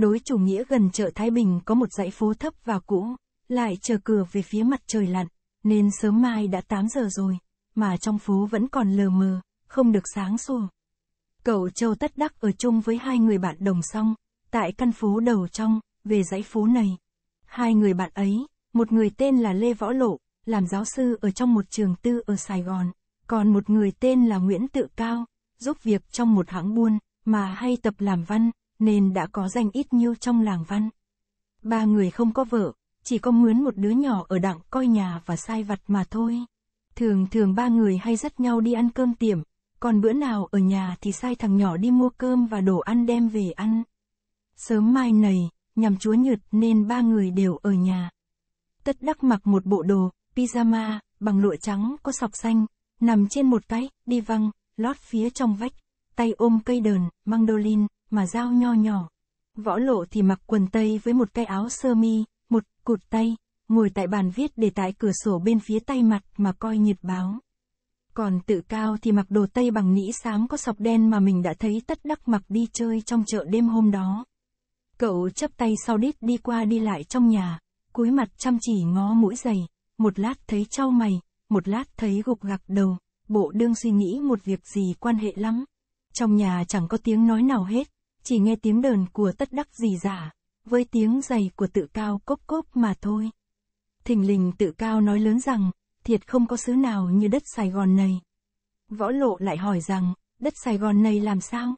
đối chủ nghĩa gần chợ Thái Bình có một dãy phố thấp và cũ, lại chờ cửa về phía mặt trời lặn, nên sớm mai đã 8 giờ rồi, mà trong phố vẫn còn lờ mờ, không được sáng sủa. Cậu Châu Tất Đắc ở chung với hai người bạn đồng song, tại căn phố đầu trong, về dãy phố này. Hai người bạn ấy, một người tên là Lê Võ Lộ, làm giáo sư ở trong một trường tư ở Sài Gòn, còn một người tên là Nguyễn Tự Cao, giúp việc trong một hãng buôn, mà hay tập làm văn, nên đã có danh ít nhiêu trong làng văn. Ba người không có vợ, chỉ có mướn một đứa nhỏ ở đặng coi nhà và sai vặt mà thôi. Thường thường ba người hay dắt nhau đi ăn cơm tiệm, còn bữa nào ở nhà thì sai thằng nhỏ đi mua cơm và đồ ăn đem về ăn. Sớm mai này, nhằm chúa nhật nên ba người đều ở nhà. Tất đắc mặc một bộ đồ, pyjama, bằng lụa trắng có sọc xanh, nằm trên một cái, đi văng, lót phía trong vách, tay ôm cây đờn, mandolin, mà dao nho nhỏ. Võ lộ thì mặc quần tây với một cái áo sơ mi, một cụt tay, ngồi tại bàn viết để tại cửa sổ bên phía tay mặt mà coi nhiệt báo. Còn tự cao thì mặc đồ tây bằng nĩ xám có sọc đen mà mình đã thấy tất đắc mặc đi chơi trong chợ đêm hôm đó. Cậu chấp tay sau đít đi qua đi lại trong nhà, cúi mặt chăm chỉ ngó mũi giày, một lát thấy trao mày, một lát thấy gục gặc đầu, bộ đương suy nghĩ một việc gì quan hệ lắm. Trong nhà chẳng có tiếng nói nào hết, chỉ nghe tiếng đờn của tất đắc gì giả, với tiếng giày của tự cao cốp cốp mà thôi. Thình lình tự cao nói lớn rằng, thiệt không có xứ nào như đất Sài Gòn này. Võ lộ lại hỏi rằng, đất Sài Gòn này làm sao?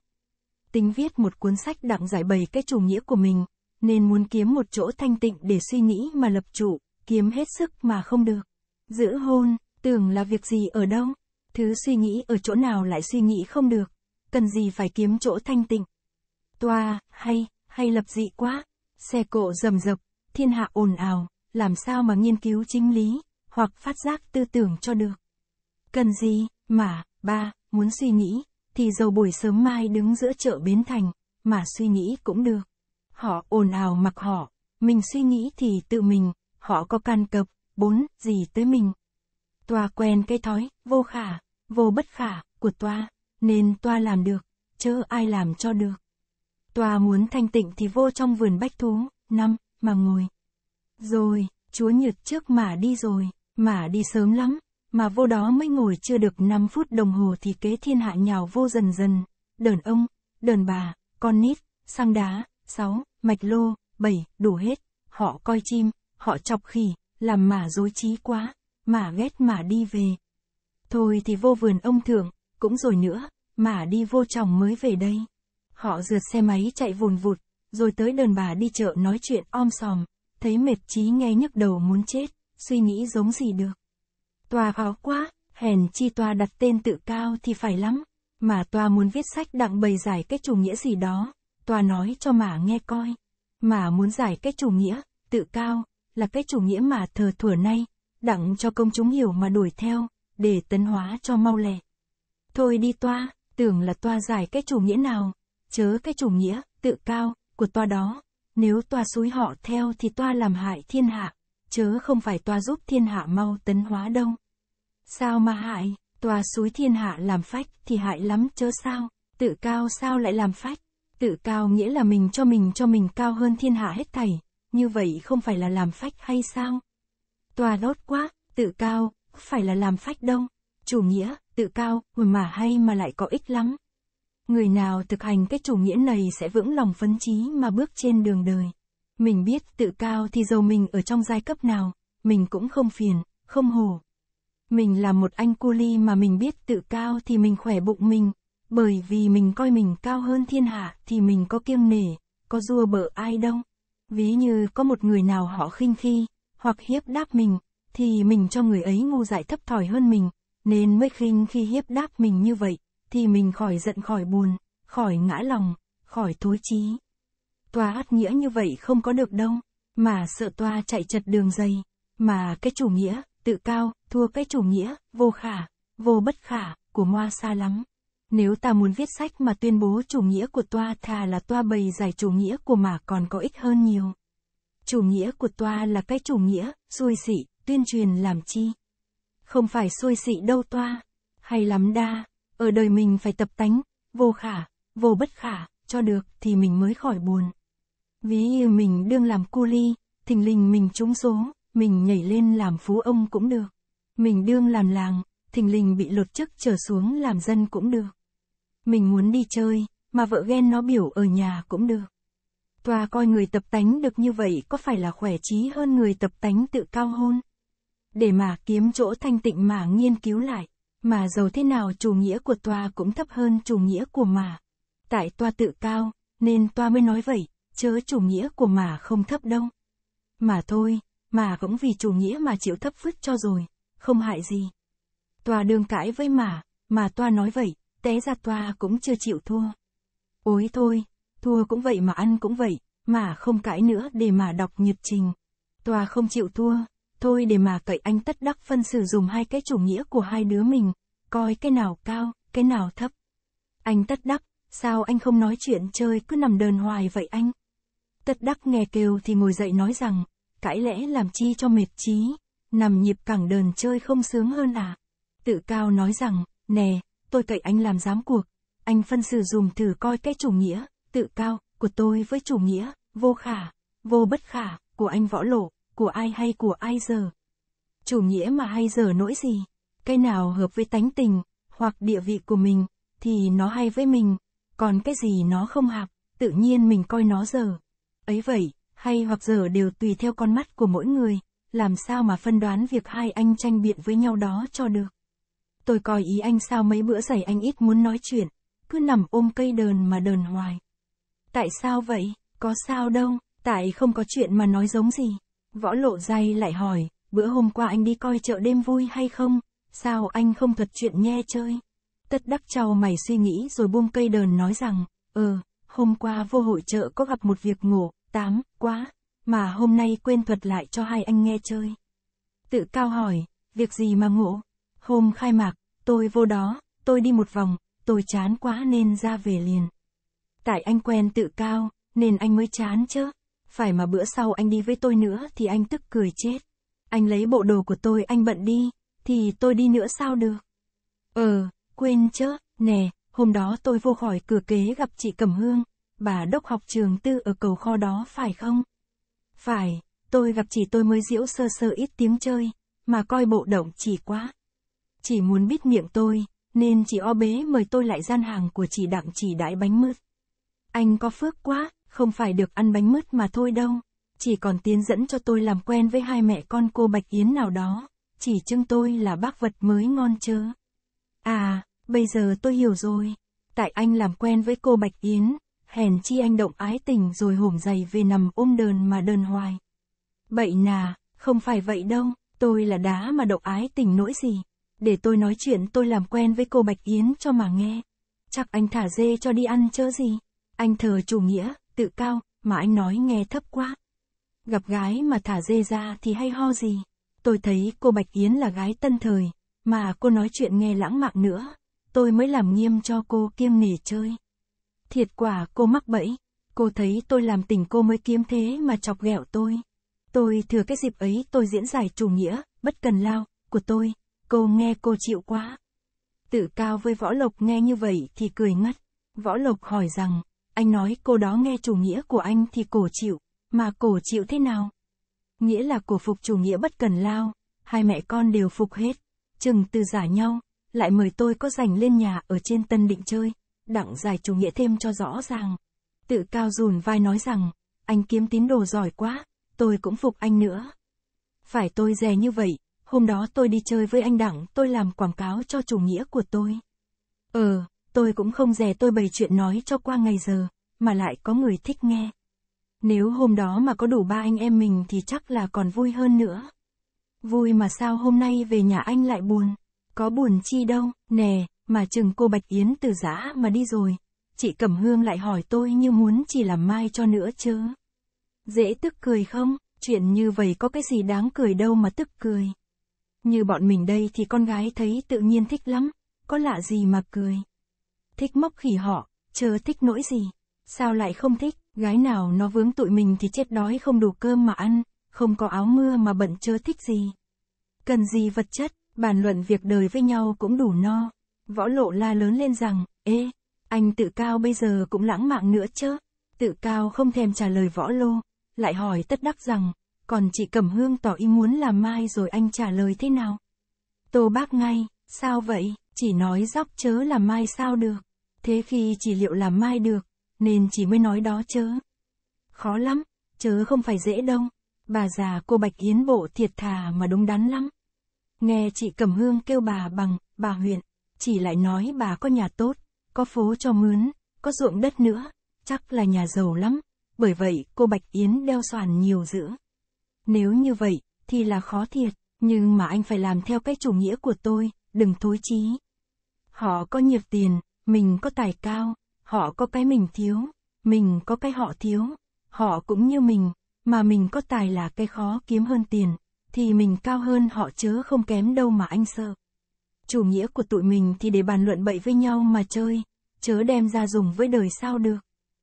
Tính viết một cuốn sách đặng giải bày cái chủ nghĩa của mình, nên muốn kiếm một chỗ thanh tịnh để suy nghĩ mà lập trụ, kiếm hết sức mà không được. Giữ hôn, tưởng là việc gì ở đâu? Thứ suy nghĩ ở chỗ nào lại suy nghĩ không được? Cần gì phải kiếm chỗ thanh tịnh? toa, hay, hay lập dị quá, xe cộ rầm rập, thiên hạ ồn ào, làm sao mà nghiên cứu chính lý, hoặc phát giác tư tưởng cho được. Cần gì, mà, ba, muốn suy nghĩ, thì dầu buổi sớm mai đứng giữa chợ Bến Thành, mà suy nghĩ cũng được. Họ ồn ào mặc họ, mình suy nghĩ thì tự mình, họ có can cập, bốn, gì tới mình. Tòa quen cái thói, vô khả, vô bất khả, của tòa, nên tòa làm được, chớ ai làm cho được. Tòa muốn thanh tịnh thì vô trong vườn bách thú, năm, mà ngồi. Rồi, chúa nhược trước mà đi rồi, mà đi sớm lắm, mà vô đó mới ngồi chưa được 5 phút đồng hồ thì kế thiên hạ nhào vô dần dần, đờn ông, đờn bà, con nít, sang đá, sáu, mạch lô, bảy, đủ hết, họ coi chim, họ chọc khỉ, làm mà dối trí quá, mà ghét mà đi về. Thôi thì vô vườn ông thượng, cũng rồi nữa, mà đi vô chồng mới về đây. Họ rượt xe máy chạy vùn vụt, rồi tới đờn bà đi chợ nói chuyện om sòm, thấy mệt chí nghe nhức đầu muốn chết, suy nghĩ giống gì được. Tòa pháo quá, hèn chi tòa đặt tên tự cao thì phải lắm, mà tòa muốn viết sách đặng bày giải cái chủ nghĩa gì đó, tòa nói cho mà nghe coi. Mà muốn giải cái chủ nghĩa, tự cao, là cái chủ nghĩa mà thờ thủa nay, đặng cho công chúng hiểu mà đuổi theo, để tấn hóa cho mau lẹ. Thôi đi toa, tưởng là toa giải cái chủ nghĩa nào, chớ cái chủ nghĩa, tự cao, của toa đó. Nếu toa xúi họ theo thì toa làm hại thiên hạ, chớ không phải toa giúp thiên hạ mau tấn hóa đâu. Sao mà hại, toa xúi thiên hạ làm phách thì hại lắm chớ sao, tự cao sao lại làm phách. Tự cao nghĩa là mình cho mình cho mình cao hơn thiên hạ hết thảy, như vậy không phải là làm phách hay sao? Toa lốt quá, tự cao, phải là làm phách đâu. Chủ nghĩa, tự cao, mà hay mà lại có ích lắm. Người nào thực hành cái chủ nghĩa này sẽ vững lòng phấn chí mà bước trên đường đời. Mình biết tự cao thì dầu mình ở trong giai cấp nào, mình cũng không phiền, không hổ. Mình là một anh cu ly mà mình biết tự cao thì mình khỏe bụng mình, bởi vì mình coi mình cao hơn thiên hạ thì mình có kiêng nể, có rua bợ ai đâu. Ví như có một người nào họ khinh khi, hoặc hiếp đáp mình, thì mình cho người ấy ngu dại thấp thỏi hơn mình, nên mới khinh khi hiếp đáp mình như vậy thì mình khỏi giận khỏi buồn, khỏi ngã lòng, khỏi thối chí. Toa át nghĩa như vậy không có được đâu, mà sợ Toa chạy chật đường dây, mà cái chủ nghĩa, tự cao, thua cái chủ nghĩa, vô khả, vô bất khả, của Moa xa lắm. Nếu ta muốn viết sách mà tuyên bố chủ nghĩa của toa thà là toa bày giải chủ nghĩa của mà còn có ích hơn nhiều. Chủ nghĩa của toa là cái chủ nghĩa, xui xị, tuyên truyền làm chi. Không phải xui xị đâu toa, hay lắm đa, ở đời mình phải tập tánh, vô khả, vô bất khả, cho được thì mình mới khỏi buồn. Ví như mình đương làm cu ly, thình lình mình trúng số, mình nhảy lên làm phú ông cũng được. Mình đương làm làng, thình lình bị lột chức trở xuống làm dân cũng được. Mình muốn đi chơi, mà vợ ghen nó biểu ở nhà cũng được. Tòa coi người tập tánh được như vậy có phải là khỏe trí hơn người tập tánh tự cao hôn? Để mà kiếm chỗ thanh tịnh mà nghiên cứu lại. Mà dầu thế nào chủ nghĩa của toa cũng thấp hơn chủ nghĩa của mà. Tại toa tự cao, nên toa mới nói vậy, chớ chủ nghĩa của mà không thấp đâu. Mà thôi, mà cũng vì chủ nghĩa mà chịu thấp phứt cho rồi, không hại gì. toa đương cãi với mà, mà toa nói vậy, té ra toa cũng chưa chịu thua. Ôi thôi, thua cũng vậy mà ăn cũng vậy, mà không cãi nữa để mà đọc nhật trình. toa không chịu thua, Thôi để mà cậy anh tất đắc phân xử dùng hai cái chủ nghĩa của hai đứa mình, coi cái nào cao, cái nào thấp. Anh tất đắc, sao anh không nói chuyện chơi cứ nằm đơn hoài vậy anh? Tất đắc nghe kêu thì ngồi dậy nói rằng, cãi lẽ làm chi cho mệt trí, nằm nhịp cẳng đờn chơi không sướng hơn à? Tự cao nói rằng, nè, tôi cậy anh làm giám cuộc, anh phân xử dùng thử coi cái chủ nghĩa, tự cao, của tôi với chủ nghĩa, vô khả, vô bất khả, của anh võ lộ của ai hay của ai giờ. Chủ nghĩa mà hay giờ nỗi gì, cái nào hợp với tánh tình, hoặc địa vị của mình, thì nó hay với mình, còn cái gì nó không hợp, tự nhiên mình coi nó giờ. Ấy vậy, hay hoặc giờ đều tùy theo con mắt của mỗi người, làm sao mà phân đoán việc hai anh tranh biện với nhau đó cho được. Tôi coi ý anh sao mấy bữa giày anh ít muốn nói chuyện, cứ nằm ôm cây đờn mà đờn hoài. Tại sao vậy, có sao đâu, tại không có chuyện mà nói giống gì. Võ lộ dai lại hỏi, bữa hôm qua anh đi coi chợ đêm vui hay không? Sao anh không thuật chuyện nhe chơi? Tất đắc trao mày suy nghĩ rồi buông cây đờn nói rằng, ờ, hôm qua vô hội chợ có gặp một việc ngộ, tám, quá, mà hôm nay quên thuật lại cho hai anh nghe chơi. Tự cao hỏi, việc gì mà ngộ? Hôm khai mạc, tôi vô đó, tôi đi một vòng, tôi chán quá nên ra về liền. Tại anh quen tự cao, nên anh mới chán chứ phải mà bữa sau anh đi với tôi nữa thì anh tức cười chết. Anh lấy bộ đồ của tôi anh bận đi, thì tôi đi nữa sao được. Ờ, quên chớ, nè, hôm đó tôi vô khỏi cửa kế gặp chị Cẩm Hương, bà đốc học trường tư ở cầu kho đó phải không? Phải, tôi gặp chị tôi mới diễu sơ sơ ít tiếng chơi, mà coi bộ động chỉ quá. Chỉ muốn biết miệng tôi, nên chị o bế mời tôi lại gian hàng của chị đặng chỉ đãi bánh mứt. Anh có phước quá, không phải được ăn bánh mứt mà thôi đâu, chỉ còn tiến dẫn cho tôi làm quen với hai mẹ con cô Bạch Yến nào đó, chỉ trưng tôi là bác vật mới ngon chớ. À, bây giờ tôi hiểu rồi. Tại anh làm quen với cô Bạch Yến, hèn chi anh động ái tình rồi hổm dày về nằm ôm đờn mà đờn hoài. Bậy nà, không phải vậy đâu, tôi là đá mà động ái tình nỗi gì. Để tôi nói chuyện tôi làm quen với cô Bạch Yến cho mà nghe. Chắc anh thả dê cho đi ăn chớ gì. Anh thờ chủ nghĩa, tự cao, mà anh nói nghe thấp quá. Gặp gái mà thả dê ra thì hay ho gì. Tôi thấy cô Bạch Yến là gái tân thời, mà cô nói chuyện nghe lãng mạn nữa. Tôi mới làm nghiêm cho cô kiêm nể chơi. Thiệt quả cô mắc bẫy, cô thấy tôi làm tình cô mới kiếm thế mà chọc ghẹo tôi. Tôi thừa cái dịp ấy tôi diễn giải chủ nghĩa, bất cần lao, của tôi, cô nghe cô chịu quá. Tự cao với Võ Lộc nghe như vậy thì cười ngất. Võ Lộc hỏi rằng, anh nói cô đó nghe chủ nghĩa của anh thì cổ chịu, mà cổ chịu thế nào? Nghĩa là cổ phục chủ nghĩa bất cần lao, hai mẹ con đều phục hết, chừng từ giả nhau, lại mời tôi có dành lên nhà ở trên Tân Định chơi, đặng giải chủ nghĩa thêm cho rõ ràng. Tự cao rùn vai nói rằng, anh kiếm tín đồ giỏi quá, tôi cũng phục anh nữa. Phải tôi dè như vậy, hôm đó tôi đi chơi với anh Đặng tôi làm quảng cáo cho chủ nghĩa của tôi. Ờ, tôi cũng không dè tôi bày chuyện nói cho qua ngày giờ, mà lại có người thích nghe. Nếu hôm đó mà có đủ ba anh em mình thì chắc là còn vui hơn nữa. Vui mà sao hôm nay về nhà anh lại buồn, có buồn chi đâu, nè, mà chừng cô Bạch Yến từ giã mà đi rồi, chị Cẩm Hương lại hỏi tôi như muốn chỉ làm mai cho nữa chứ. Dễ tức cười không, chuyện như vậy có cái gì đáng cười đâu mà tức cười. Như bọn mình đây thì con gái thấy tự nhiên thích lắm, có lạ gì mà cười thích móc khỉ họ, chớ thích nỗi gì. Sao lại không thích, gái nào nó vướng tụi mình thì chết đói không đủ cơm mà ăn, không có áo mưa mà bận chớ thích gì. Cần gì vật chất, bàn luận việc đời với nhau cũng đủ no. Võ lộ la lớn lên rằng, ê, anh tự cao bây giờ cũng lãng mạn nữa chớ Tự cao không thèm trả lời võ lô, lại hỏi tất đắc rằng, còn chị Cẩm Hương tỏ ý muốn làm mai rồi anh trả lời thế nào? Tô bác ngay, sao vậy, chỉ nói dóc chớ làm mai sao được thế khi chỉ liệu làm mai được, nên chỉ mới nói đó chớ. Khó lắm, chớ không phải dễ đâu, bà già cô Bạch Yến Bộ thiệt thà mà đúng đắn lắm. Nghe chị Cẩm Hương kêu bà bằng, bà huyện, chỉ lại nói bà có nhà tốt, có phố cho mướn, có ruộng đất nữa, chắc là nhà giàu lắm, bởi vậy cô Bạch Yến đeo soàn nhiều dữ. Nếu như vậy, thì là khó thiệt, nhưng mà anh phải làm theo cái chủ nghĩa của tôi, đừng thối chí. Họ có nhiều tiền, mình có tài cao, họ có cái mình thiếu, mình có cái họ thiếu, họ cũng như mình, mà mình có tài là cái khó kiếm hơn tiền, thì mình cao hơn họ chớ không kém đâu mà anh sợ. Chủ nghĩa của tụi mình thì để bàn luận bậy với nhau mà chơi, chớ đem ra dùng với đời sao được.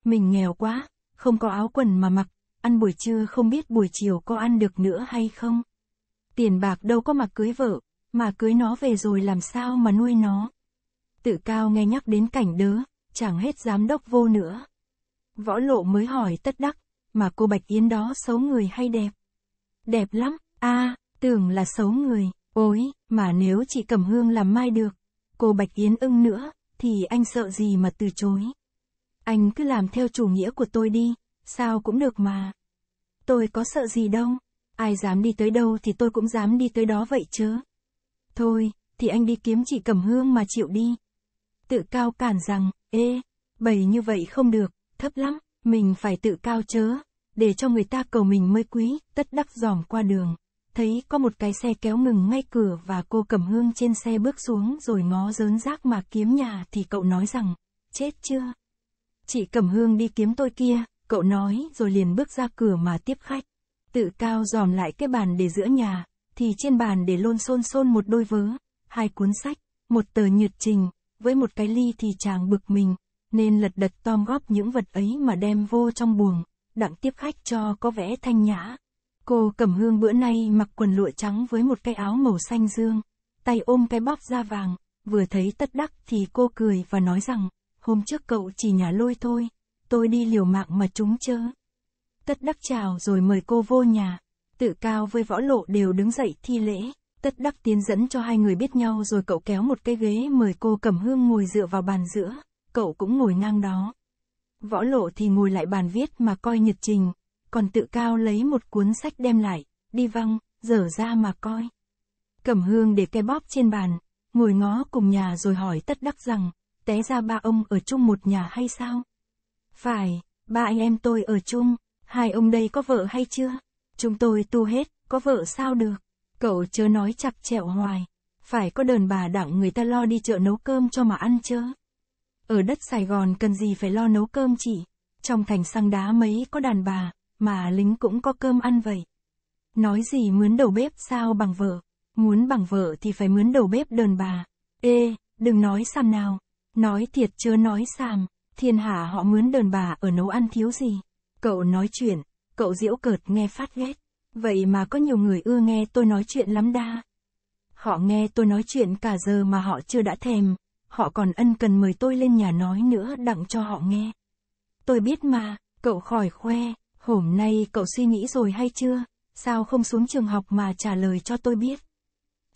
Mình nghèo quá, không có áo quần mà mặc, ăn buổi trưa không biết buổi chiều có ăn được nữa hay không. Tiền bạc đâu có mà cưới vợ, mà cưới nó về rồi làm sao mà nuôi nó tự cao nghe nhắc đến cảnh đớ, chẳng hết giám đốc vô nữa. Võ lộ mới hỏi tất đắc, mà cô Bạch Yến đó xấu người hay đẹp? Đẹp lắm, a à, tưởng là xấu người, ôi, mà nếu chị Cẩm Hương làm mai được, cô Bạch Yến ưng nữa, thì anh sợ gì mà từ chối. Anh cứ làm theo chủ nghĩa của tôi đi, sao cũng được mà. Tôi có sợ gì đâu, ai dám đi tới đâu thì tôi cũng dám đi tới đó vậy chứ. Thôi, thì anh đi kiếm chị Cẩm Hương mà chịu đi tự cao cản rằng, ê, bầy như vậy không được, thấp lắm, mình phải tự cao chớ, để cho người ta cầu mình mới quý, tất đắc dòm qua đường. Thấy có một cái xe kéo ngừng ngay cửa và cô cầm hương trên xe bước xuống rồi ngó dớn rác mà kiếm nhà thì cậu nói rằng, chết chưa? Chị cầm hương đi kiếm tôi kia, cậu nói rồi liền bước ra cửa mà tiếp khách. Tự cao dòm lại cái bàn để giữa nhà, thì trên bàn để lôn xôn xôn một đôi vớ, hai cuốn sách, một tờ nhật trình, với một cái ly thì chàng bực mình, nên lật đật tom góp những vật ấy mà đem vô trong buồng, đặng tiếp khách cho có vẻ thanh nhã. Cô cầm Hương bữa nay mặc quần lụa trắng với một cái áo màu xanh dương, tay ôm cái bóp da vàng, vừa thấy tất đắc thì cô cười và nói rằng, hôm trước cậu chỉ nhà lôi thôi, tôi đi liều mạng mà chúng chớ. Tất đắc chào rồi mời cô vô nhà, tự cao với võ lộ đều đứng dậy thi lễ. Tất đắc tiến dẫn cho hai người biết nhau rồi cậu kéo một cái ghế mời cô Cẩm Hương ngồi dựa vào bàn giữa, cậu cũng ngồi ngang đó. Võ lộ thì ngồi lại bàn viết mà coi nhật trình, còn tự cao lấy một cuốn sách đem lại, đi văng, dở ra mà coi. Cẩm Hương để cái bóp trên bàn, ngồi ngó cùng nhà rồi hỏi tất đắc rằng, té ra ba ông ở chung một nhà hay sao? Phải, ba anh em tôi ở chung, hai ông đây có vợ hay chưa? Chúng tôi tu hết, có vợ sao được? Cậu chớ nói chặt chẹo hoài. Phải có đờn bà đặng người ta lo đi chợ nấu cơm cho mà ăn chớ. Ở đất Sài Gòn cần gì phải lo nấu cơm chị. Trong thành xăng đá mấy có đàn bà, mà lính cũng có cơm ăn vậy. Nói gì mướn đầu bếp sao bằng vợ. Muốn bằng vợ thì phải mướn đầu bếp đờn bà. Ê, đừng nói xàm nào. Nói thiệt chớ nói xàm. Thiên hạ họ mướn đờn bà ở nấu ăn thiếu gì. Cậu nói chuyện, cậu diễu cợt nghe phát ghét. Vậy mà có nhiều người ưa nghe tôi nói chuyện lắm đa. Họ nghe tôi nói chuyện cả giờ mà họ chưa đã thèm, họ còn ân cần mời tôi lên nhà nói nữa đặng cho họ nghe. Tôi biết mà, cậu khỏi khoe, hôm nay cậu suy nghĩ rồi hay chưa, sao không xuống trường học mà trả lời cho tôi biết.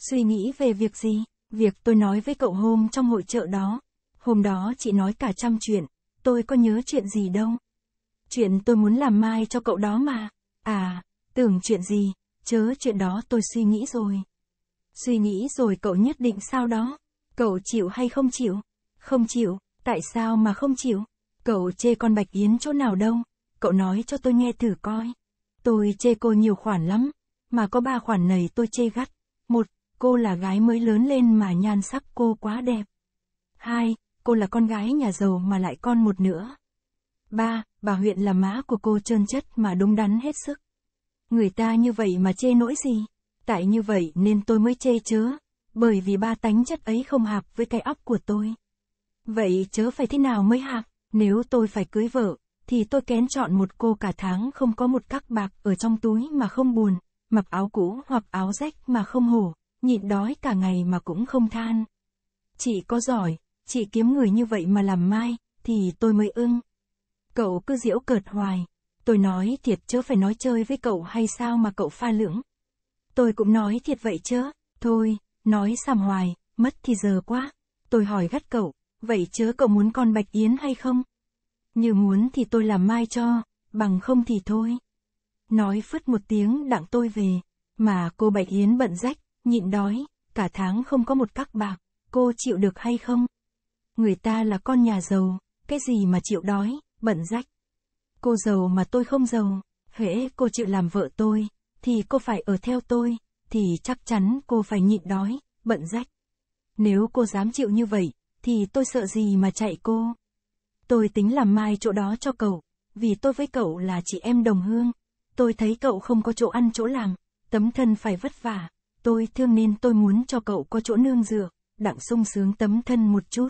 Suy nghĩ về việc gì, việc tôi nói với cậu hôm trong hội trợ đó, hôm đó chị nói cả trăm chuyện, tôi có nhớ chuyện gì đâu. Chuyện tôi muốn làm mai cho cậu đó mà, à, Tưởng chuyện gì, chớ chuyện đó tôi suy nghĩ rồi. Suy nghĩ rồi cậu nhất định sao đó. Cậu chịu hay không chịu? Không chịu, tại sao mà không chịu? Cậu chê con Bạch Yến chỗ nào đâu? Cậu nói cho tôi nghe thử coi. Tôi chê cô nhiều khoản lắm, mà có ba khoản này tôi chê gắt. Một, cô là gái mới lớn lên mà nhan sắc cô quá đẹp. Hai, cô là con gái nhà giàu mà lại con một nữa. Ba, bà huyện là má của cô trơn chất mà đúng đắn hết sức. Người ta như vậy mà chê nỗi gì? Tại như vậy nên tôi mới chê chớ. Bởi vì ba tánh chất ấy không hạp với cái óc của tôi. Vậy chớ phải thế nào mới hạp? Nếu tôi phải cưới vợ, thì tôi kén chọn một cô cả tháng không có một cắc bạc ở trong túi mà không buồn, mặc áo cũ hoặc áo rách mà không hổ, nhịn đói cả ngày mà cũng không than. Chị có giỏi, chị kiếm người như vậy mà làm mai, thì tôi mới ưng. Cậu cứ diễu cợt hoài, Tôi nói thiệt chớ phải nói chơi với cậu hay sao mà cậu pha lưỡng. Tôi cũng nói thiệt vậy chớ, thôi, nói sàm hoài, mất thì giờ quá. Tôi hỏi gắt cậu, vậy chớ cậu muốn con Bạch Yến hay không? Như muốn thì tôi làm mai cho, bằng không thì thôi. Nói phứt một tiếng đặng tôi về, mà cô Bạch Yến bận rách, nhịn đói, cả tháng không có một cắc bạc, cô chịu được hay không? Người ta là con nhà giàu, cái gì mà chịu đói, bận rách. Cô giàu mà tôi không giàu, hễ cô chịu làm vợ tôi, thì cô phải ở theo tôi, thì chắc chắn cô phải nhịn đói, bận rách. Nếu cô dám chịu như vậy, thì tôi sợ gì mà chạy cô. Tôi tính làm mai chỗ đó cho cậu, vì tôi với cậu là chị em đồng hương. Tôi thấy cậu không có chỗ ăn chỗ làm, tấm thân phải vất vả, tôi thương nên tôi muốn cho cậu có chỗ nương dựa, đặng sung sướng tấm thân một chút.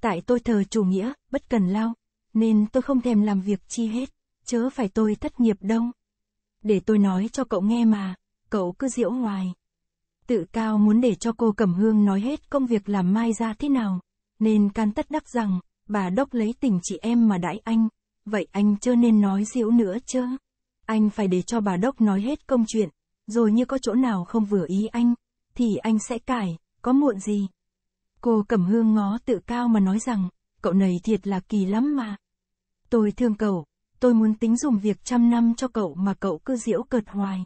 Tại tôi thờ chủ nghĩa, bất cần lao, nên tôi không thèm làm việc chi hết, chớ phải tôi thất nghiệp đâu. Để tôi nói cho cậu nghe mà, cậu cứ diễu hoài. Tự cao muốn để cho cô Cẩm Hương nói hết công việc làm mai ra thế nào, nên can tất đắc rằng, bà đốc lấy tình chị em mà đãi anh, vậy anh chưa nên nói diễu nữa chứ. Anh phải để cho bà đốc nói hết công chuyện, rồi như có chỗ nào không vừa ý anh, thì anh sẽ cải, có muộn gì. Cô Cẩm Hương ngó tự cao mà nói rằng, cậu này thiệt là kỳ lắm mà. Tôi thương cậu, tôi muốn tính dùng việc trăm năm cho cậu mà cậu cứ diễu cợt hoài.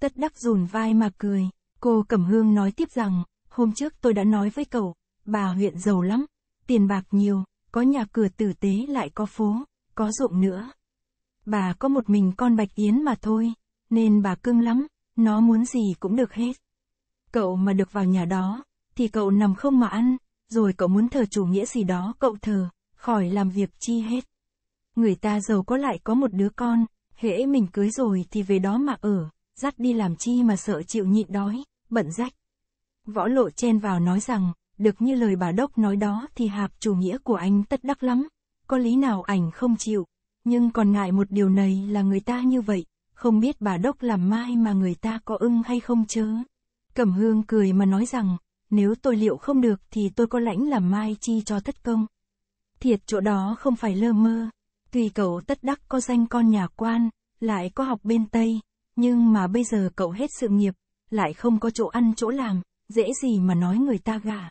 Tất đắc rùn vai mà cười, cô Cẩm Hương nói tiếp rằng, hôm trước tôi đã nói với cậu, bà huyện giàu lắm, tiền bạc nhiều, có nhà cửa tử tế lại có phố, có ruộng nữa. Bà có một mình con Bạch Yến mà thôi, nên bà cưng lắm, nó muốn gì cũng được hết. Cậu mà được vào nhà đó, thì cậu nằm không mà ăn, rồi cậu muốn thờ chủ nghĩa gì đó cậu thờ, khỏi làm việc chi hết. Người ta giàu có lại có một đứa con, hễ mình cưới rồi thì về đó mà ở, dắt đi làm chi mà sợ chịu nhịn đói, bận rách. Võ lộ chen vào nói rằng, được như lời bà Đốc nói đó thì hạp chủ nghĩa của anh tất đắc lắm, có lý nào ảnh không chịu, nhưng còn ngại một điều này là người ta như vậy, không biết bà Đốc làm mai mà người ta có ưng hay không chớ. Cẩm Hương cười mà nói rằng, nếu tôi liệu không được thì tôi có lãnh làm mai chi cho thất công. Thiệt chỗ đó không phải lơ mơ, tùy cậu tất đắc có danh con nhà quan, lại có học bên Tây, nhưng mà bây giờ cậu hết sự nghiệp, lại không có chỗ ăn chỗ làm, dễ gì mà nói người ta gả.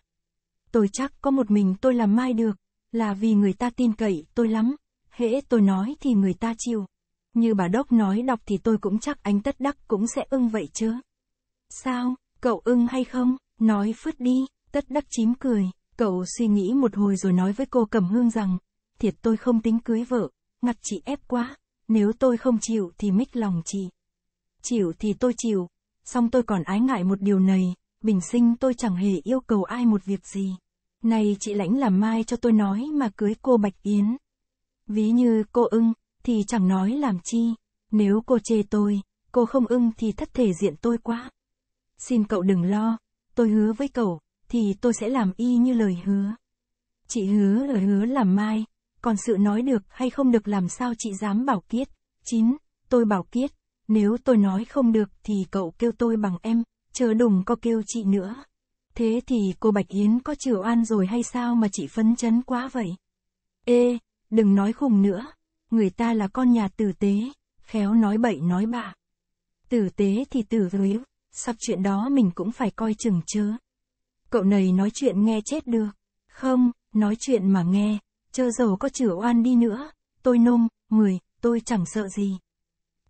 Tôi chắc có một mình tôi làm mai được, là vì người ta tin cậy tôi lắm, hễ tôi nói thì người ta chịu. Như bà Đốc nói đọc thì tôi cũng chắc anh tất đắc cũng sẽ ưng vậy chứ. Sao, cậu ưng hay không? Nói phứt đi, tất đắc chím cười, cậu suy nghĩ một hồi rồi nói với cô Cẩm Hương rằng, thiệt tôi không tính cưới vợ, ngặt chị ép quá, nếu tôi không chịu thì mít lòng chị. Chịu thì tôi chịu, song tôi còn ái ngại một điều này, bình sinh tôi chẳng hề yêu cầu ai một việc gì. Này chị lãnh làm mai cho tôi nói mà cưới cô Bạch Yến. Ví như cô ưng, thì chẳng nói làm chi, nếu cô chê tôi, cô không ưng thì thất thể diện tôi quá. Xin cậu đừng lo, tôi hứa với cậu, thì tôi sẽ làm y như lời hứa. Chị hứa là hứa làm mai, còn sự nói được hay không được làm sao chị dám bảo kiết. chín Tôi bảo kiết, nếu tôi nói không được thì cậu kêu tôi bằng em, chờ đùng có kêu chị nữa. Thế thì cô Bạch Yến có chịu an rồi hay sao mà chị phấn chấn quá vậy? Ê, đừng nói khùng nữa, người ta là con nhà tử tế, khéo nói bậy nói bạ. Tử tế thì tử yếu, sắp chuyện đó mình cũng phải coi chừng chứ. Cậu này nói chuyện nghe chết được. Không, nói chuyện mà nghe, chơ dầu có chửa oan đi nữa, tôi nôm, người, tôi chẳng sợ gì.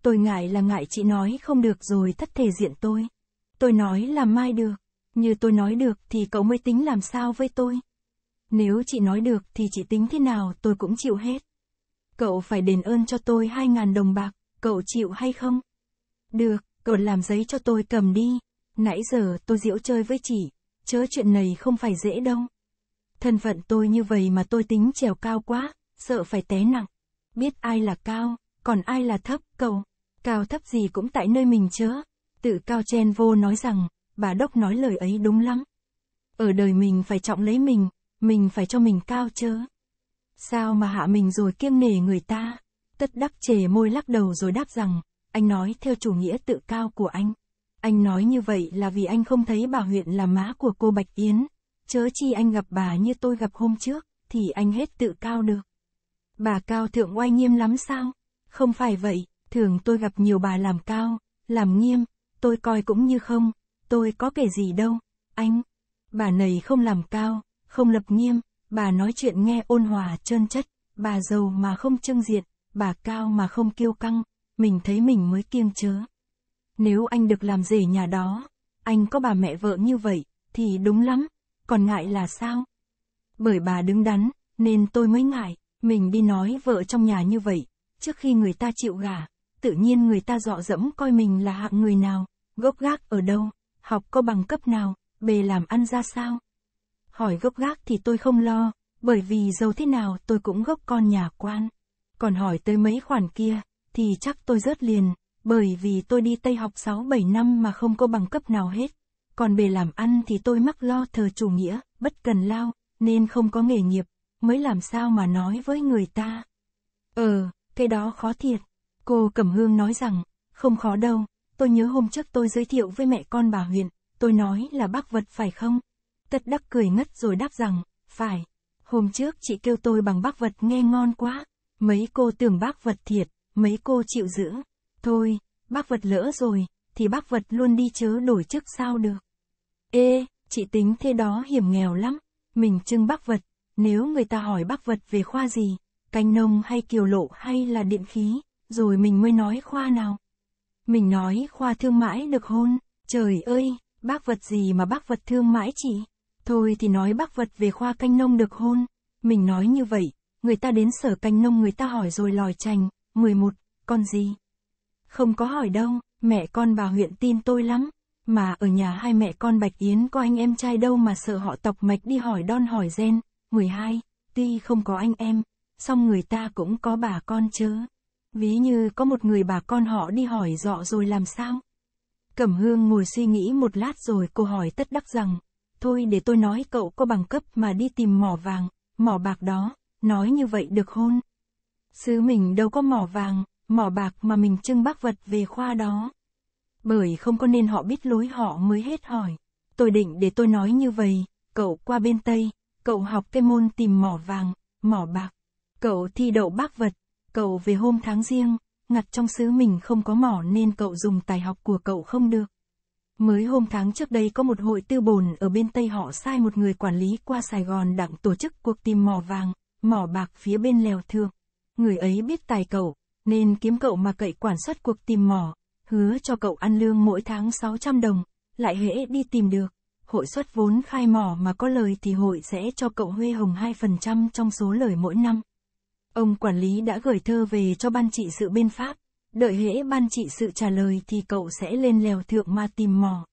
Tôi ngại là ngại chị nói không được rồi thất thể diện tôi. Tôi nói là mai được, như tôi nói được thì cậu mới tính làm sao với tôi. Nếu chị nói được thì chị tính thế nào tôi cũng chịu hết. Cậu phải đền ơn cho tôi hai ngàn đồng bạc, cậu chịu hay không? Được, cậu làm giấy cho tôi cầm đi. Nãy giờ tôi diễu chơi với chị, chớ chuyện này không phải dễ đâu. Thân phận tôi như vậy mà tôi tính trèo cao quá, sợ phải té nặng. Biết ai là cao, còn ai là thấp, cậu. Cao thấp gì cũng tại nơi mình chớ. Tự cao chen vô nói rằng, bà Đốc nói lời ấy đúng lắm. Ở đời mình phải trọng lấy mình, mình phải cho mình cao chớ. Sao mà hạ mình rồi kiêng nể người ta? Tất đắc chề môi lắc đầu rồi đáp rằng, anh nói theo chủ nghĩa tự cao của anh. Anh nói như vậy là vì anh không thấy bà huyện là mã của cô Bạch Yến. Chớ chi anh gặp bà như tôi gặp hôm trước, thì anh hết tự cao được. Bà cao thượng oai nghiêm lắm sao? Không phải vậy, thường tôi gặp nhiều bà làm cao, làm nghiêm, tôi coi cũng như không, tôi có kể gì đâu, anh. Bà này không làm cao, không lập nghiêm, bà nói chuyện nghe ôn hòa trơn chất, bà giàu mà không trưng diện, bà cao mà không kiêu căng, mình thấy mình mới kiêng chớ. Nếu anh được làm rể nhà đó, anh có bà mẹ vợ như vậy, thì đúng lắm, còn ngại là sao? Bởi bà đứng đắn, nên tôi mới ngại, mình đi nói vợ trong nhà như vậy, trước khi người ta chịu gả, tự nhiên người ta dọ dẫm coi mình là hạng người nào, gốc gác ở đâu, học có bằng cấp nào, bề làm ăn ra sao. Hỏi gốc gác thì tôi không lo, bởi vì dầu thế nào tôi cũng gốc con nhà quan. Còn hỏi tới mấy khoản kia, thì chắc tôi rớt liền, bởi vì tôi đi Tây học 6-7 năm mà không có bằng cấp nào hết. Còn bề làm ăn thì tôi mắc lo thờ chủ nghĩa, bất cần lao, nên không có nghề nghiệp, mới làm sao mà nói với người ta. Ờ, cái đó khó thiệt. Cô Cẩm Hương nói rằng, không khó đâu, tôi nhớ hôm trước tôi giới thiệu với mẹ con bà huyện, tôi nói là bác vật phải không? Tất đắc cười ngất rồi đáp rằng, phải. Hôm trước chị kêu tôi bằng bác vật nghe ngon quá, mấy cô tưởng bác vật thiệt, mấy cô chịu dưỡng. Thôi, bác vật lỡ rồi, thì bác vật luôn đi chớ đổi chức sao được. Ê, chị tính thế đó hiểm nghèo lắm, mình trưng bác vật, nếu người ta hỏi bác vật về khoa gì, canh nông hay kiều lộ hay là điện khí, rồi mình mới nói khoa nào. Mình nói khoa thương mãi được hôn, trời ơi, bác vật gì mà bác vật thương mãi chị. Thôi thì nói bác vật về khoa canh nông được hôn, mình nói như vậy, người ta đến sở canh nông người ta hỏi rồi lòi chành, 11, con gì? Không có hỏi đâu, mẹ con bà huyện tin tôi lắm. Mà ở nhà hai mẹ con Bạch Yến có anh em trai đâu mà sợ họ tộc mạch đi hỏi đon hỏi gen. 12, tuy không có anh em, song người ta cũng có bà con chứ. Ví như có một người bà con họ đi hỏi dọ rồi làm sao? Cẩm Hương ngồi suy nghĩ một lát rồi cô hỏi tất đắc rằng, thôi để tôi nói cậu có bằng cấp mà đi tìm mỏ vàng, mỏ bạc đó, nói như vậy được hôn. Xứ mình đâu có mỏ vàng, mỏ bạc mà mình trưng bác vật về khoa đó. Bởi không có nên họ biết lối họ mới hết hỏi. Tôi định để tôi nói như vậy, cậu qua bên Tây, cậu học cái môn tìm mỏ vàng, mỏ bạc. Cậu thi đậu bác vật, cậu về hôm tháng riêng, ngặt trong xứ mình không có mỏ nên cậu dùng tài học của cậu không được. Mới hôm tháng trước đây có một hội tư bồn ở bên Tây họ sai một người quản lý qua Sài Gòn đặng tổ chức cuộc tìm mỏ vàng, mỏ bạc phía bên lèo thượng người ấy biết tài cậu, nên kiếm cậu mà cậy quản sát cuộc tìm mỏ, hứa cho cậu ăn lương mỗi tháng 600 đồng, lại hễ đi tìm được. Hội xuất vốn khai mỏ mà có lời thì hội sẽ cho cậu huê hồng 2% trong số lời mỗi năm. Ông quản lý đã gửi thơ về cho ban trị sự bên Pháp, đợi hễ ban trị sự trả lời thì cậu sẽ lên lèo thượng mà tìm mỏ.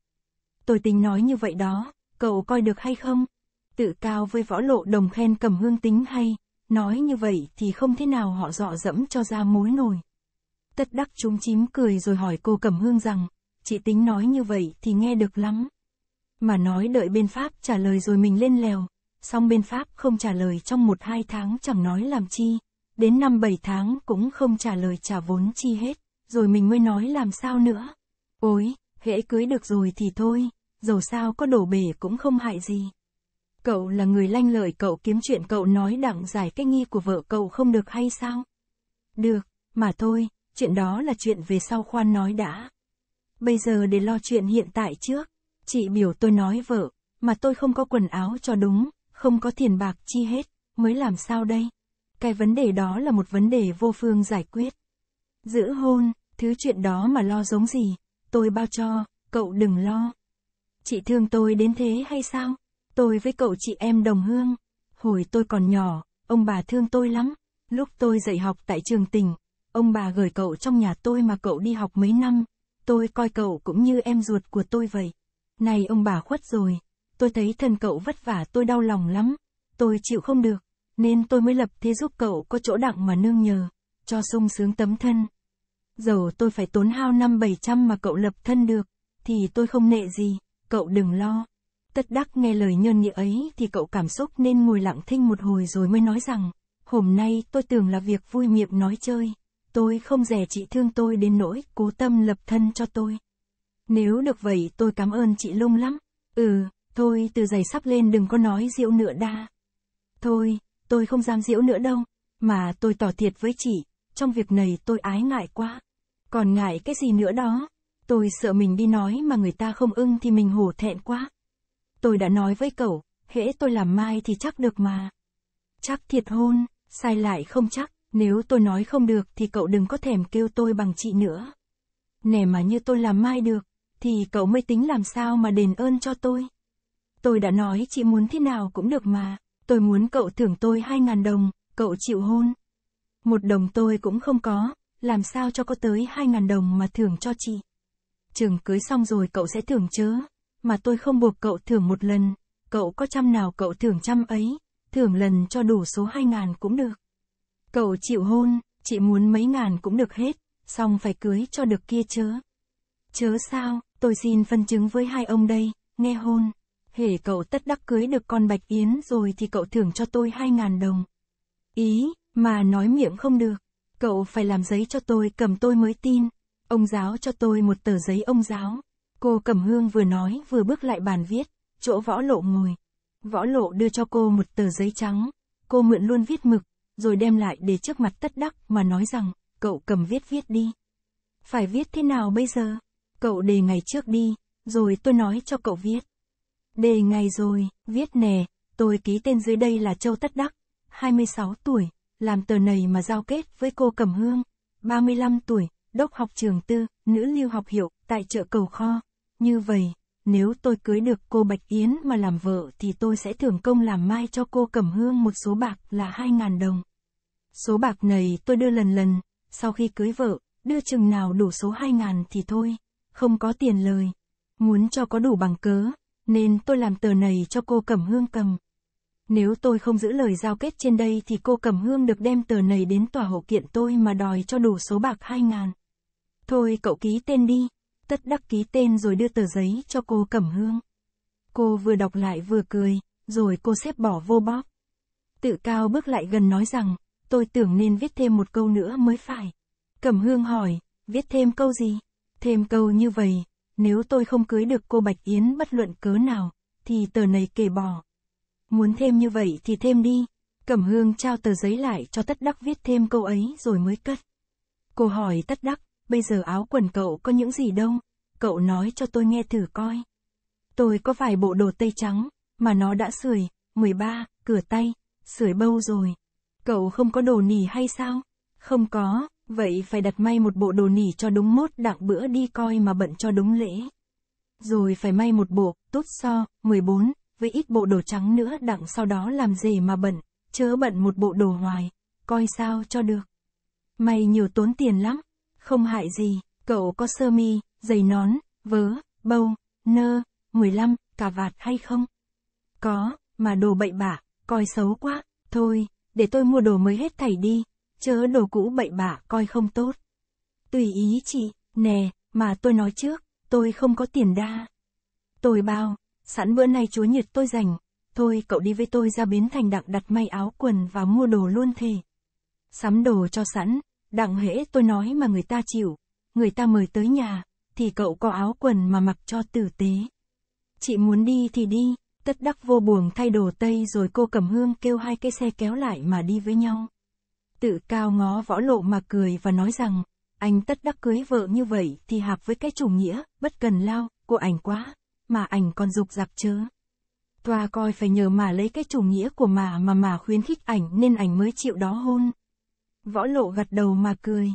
Tôi tính nói như vậy đó, cậu coi được hay không? Tự cao với võ lộ đồng khen cầm hương tính hay, Nói như vậy thì không thế nào họ dọ dẫm cho ra mối nồi. Tất đắc chúng chím cười rồi hỏi cô Cẩm Hương rằng, chị tính nói như vậy thì nghe được lắm. Mà nói đợi bên Pháp trả lời rồi mình lên lèo, xong bên Pháp không trả lời trong một hai tháng chẳng nói làm chi, đến năm bảy tháng cũng không trả lời trả vốn chi hết, rồi mình mới nói làm sao nữa. Ôi, hễ cưới được rồi thì thôi, dầu sao có đổ bể cũng không hại gì. Cậu là người lanh lợi cậu kiếm chuyện cậu nói đặng giải cái nghi của vợ cậu không được hay sao? Được, mà thôi, chuyện đó là chuyện về sau khoan nói đã. Bây giờ để lo chuyện hiện tại trước. Chị biểu tôi nói vợ, mà tôi không có quần áo cho đúng, không có tiền bạc chi hết, mới làm sao đây? Cái vấn đề đó là một vấn đề vô phương giải quyết. Giữ hôn, thứ chuyện đó mà lo giống gì, tôi bao cho, cậu đừng lo. Chị thương tôi đến thế hay sao? Tôi với cậu chị em đồng hương. Hồi tôi còn nhỏ, ông bà thương tôi lắm. Lúc tôi dạy học tại trường tỉnh, ông bà gửi cậu trong nhà tôi mà cậu đi học mấy năm. Tôi coi cậu cũng như em ruột của tôi vậy. Này ông bà khuất rồi, tôi thấy thân cậu vất vả tôi đau lòng lắm. Tôi chịu không được, nên tôi mới lập thế giúp cậu có chỗ đặng mà nương nhờ, cho sung sướng tấm thân. Dầu tôi phải tốn hao năm bảy trăm mà cậu lập thân được, thì tôi không nệ gì, cậu đừng lo. Tất đắc nghe lời nhơn nghĩa ấy thì cậu cảm xúc nên ngồi lặng thinh một hồi rồi mới nói rằng, hôm nay tôi tưởng là việc vui miệng nói chơi, tôi không rẻ chị thương tôi đến nỗi cố tâm lập thân cho tôi. Nếu được vậy tôi cảm ơn chị lung lắm, ừ, thôi từ giày sắp lên đừng có nói diễu nữa đa. Thôi, tôi không dám diễu nữa đâu, mà tôi tỏ thiệt với chị, trong việc này tôi ái ngại quá. Còn ngại cái gì nữa đó, tôi sợ mình đi nói mà người ta không ưng thì mình hổ thẹn quá tôi đã nói với cậu, hễ tôi làm mai thì chắc được mà. Chắc thiệt hôn, sai lại không chắc, nếu tôi nói không được thì cậu đừng có thèm kêu tôi bằng chị nữa. Nè mà như tôi làm mai được, thì cậu mới tính làm sao mà đền ơn cho tôi. Tôi đã nói chị muốn thế nào cũng được mà, tôi muốn cậu thưởng tôi hai ngàn đồng, cậu chịu hôn. Một đồng tôi cũng không có, làm sao cho có tới hai ngàn đồng mà thưởng cho chị. Trường cưới xong rồi cậu sẽ thưởng chớ mà tôi không buộc cậu thưởng một lần, cậu có trăm nào cậu thưởng trăm ấy, thưởng lần cho đủ số hai ngàn cũng được. Cậu chịu hôn, chị muốn mấy ngàn cũng được hết, xong phải cưới cho được kia chớ. Chớ sao, tôi xin phân chứng với hai ông đây, nghe hôn. Hể cậu tất đắc cưới được con Bạch Yến rồi thì cậu thưởng cho tôi hai ngàn đồng. Ý, mà nói miệng không được. Cậu phải làm giấy cho tôi cầm tôi mới tin. Ông giáo cho tôi một tờ giấy ông giáo. Cô cẩm hương vừa nói vừa bước lại bàn viết, chỗ võ lộ ngồi. Võ lộ đưa cho cô một tờ giấy trắng, cô mượn luôn viết mực, rồi đem lại để trước mặt tất đắc mà nói rằng, cậu cầm viết viết đi. Phải viết thế nào bây giờ? Cậu đề ngày trước đi, rồi tôi nói cho cậu viết. Đề ngày rồi, viết nè, tôi ký tên dưới đây là Châu Tất Đắc, 26 tuổi, làm tờ này mà giao kết với cô Cẩm Hương, 35 tuổi, đốc học trường tư, nữ lưu học hiệu, tại chợ cầu kho. Như vậy, nếu tôi cưới được cô Bạch Yến mà làm vợ thì tôi sẽ thưởng công làm mai cho cô Cẩm Hương một số bạc là 2.000 đồng. Số bạc này tôi đưa lần lần, sau khi cưới vợ, đưa chừng nào đủ số 2.000 thì thôi, không có tiền lời. Muốn cho có đủ bằng cớ, nên tôi làm tờ này cho cô Cẩm Hương cầm. Nếu tôi không giữ lời giao kết trên đây thì cô Cẩm Hương được đem tờ này đến tòa hộ kiện tôi mà đòi cho đủ số bạc 2.000. Thôi cậu ký tên đi tất đắc ký tên rồi đưa tờ giấy cho cô Cẩm Hương. Cô vừa đọc lại vừa cười, rồi cô xếp bỏ vô bóp. Tự cao bước lại gần nói rằng, tôi tưởng nên viết thêm một câu nữa mới phải. Cẩm Hương hỏi, viết thêm câu gì? Thêm câu như vậy, nếu tôi không cưới được cô Bạch Yến bất luận cớ nào, thì tờ này kể bỏ. Muốn thêm như vậy thì thêm đi. Cẩm Hương trao tờ giấy lại cho Tất Đắc viết thêm câu ấy rồi mới cất. Cô hỏi Tất Đắc, bây giờ áo quần cậu có những gì đâu, cậu nói cho tôi nghe thử coi. Tôi có vài bộ đồ tây trắng, mà nó đã sưởi, 13, cửa tay, sưởi bâu rồi. Cậu không có đồ nỉ hay sao? Không có, vậy phải đặt may một bộ đồ nỉ cho đúng mốt đặng bữa đi coi mà bận cho đúng lễ. Rồi phải may một bộ, tốt so, 14, với ít bộ đồ trắng nữa đặng sau đó làm gì mà bận, chớ bận một bộ đồ hoài, coi sao cho được. May nhiều tốn tiền lắm không hại gì, cậu có sơ mi, giày nón, vớ, bâu, nơ, 15, cà vạt hay không? Có, mà đồ bậy bạ, coi xấu quá, thôi, để tôi mua đồ mới hết thảy đi, chớ đồ cũ bậy bạ coi không tốt. Tùy ý chị, nè, mà tôi nói trước, tôi không có tiền đa. Tôi bao, sẵn bữa nay chúa nhiệt tôi dành. thôi cậu đi với tôi ra bến thành đặng đặt may áo quần và mua đồ luôn thề. Sắm đồ cho sẵn, Đặng hễ tôi nói mà người ta chịu, người ta mời tới nhà, thì cậu có áo quần mà mặc cho tử tế. Chị muốn đi thì đi, tất đắc vô buồn thay đồ tây rồi cô cầm hương kêu hai cái xe kéo lại mà đi với nhau. Tự cao ngó võ lộ mà cười và nói rằng, anh tất đắc cưới vợ như vậy thì hạp với cái chủ nghĩa, bất cần lao, của ảnh quá, mà ảnh còn dục dặc chớ. Toa coi phải nhờ mà lấy cái chủ nghĩa của mà mà mà khuyến khích ảnh nên ảnh mới chịu đó hôn. Võ lộ gật đầu mà cười.